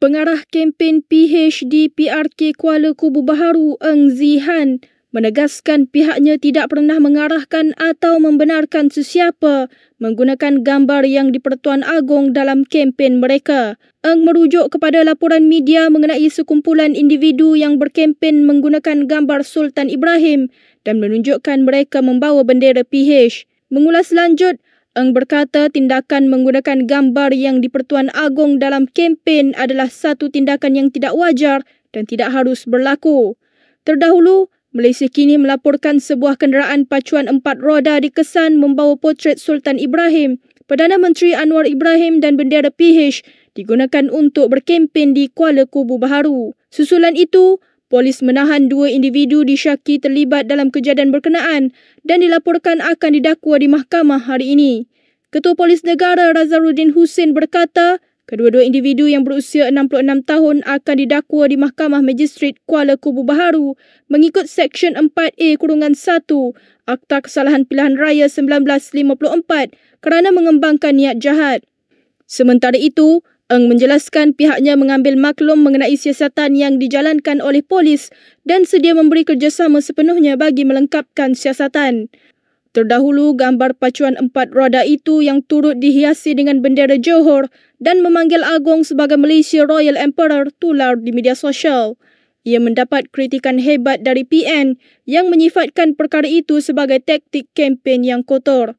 Pengarah kempen PHD PRK Kuala Kubu Baharu Eng Zihan menegaskan pihaknya tidak pernah mengarahkan atau membenarkan sesiapa menggunakan gambar yang dipertuan agung dalam kempen mereka. Eng merujuk kepada laporan media mengenai sekumpulan individu yang berkempen menggunakan gambar Sultan Ibrahim dan menunjukkan mereka membawa bendera PH. Mengulas lanjut, Eng berkata tindakan menggunakan gambar yang dipertuan agung dalam kempen adalah satu tindakan yang tidak wajar dan tidak harus berlaku. Terdahulu, Malaysia kini melaporkan sebuah kenderaan pacuan empat roda dikesan membawa potret Sultan Ibrahim, Perdana Menteri Anwar Ibrahim dan bendera PH digunakan untuk berkempen di Kuala Kubu Baharu. Susulan itu, Polis menahan dua individu disyaki terlibat dalam kejadian berkenaan dan dilaporkan akan didakwa di mahkamah hari ini. Ketua Polis Negara Razaluddin Hussein berkata, kedua-dua individu yang berusia 66 tahun akan didakwa di Mahkamah Magistrate Kuala Kubu Baharu mengikut Seksyen 4A-1 Akta Kesalahan Pilihan Raya 1954 kerana mengembangkan niat jahat. Sementara itu, Eng menjelaskan pihaknya mengambil maklum mengenai siasatan yang dijalankan oleh polis dan sedia memberi kerjasama sepenuhnya bagi melengkapkan siasatan. Terdahulu, gambar pacuan empat roda itu yang turut dihiasi dengan bendera Johor dan memanggil Agong sebagai Malaysia Royal Emperor tular di media sosial. Ia mendapat kritikan hebat dari PN yang menyifatkan perkara itu sebagai taktik kempen yang kotor.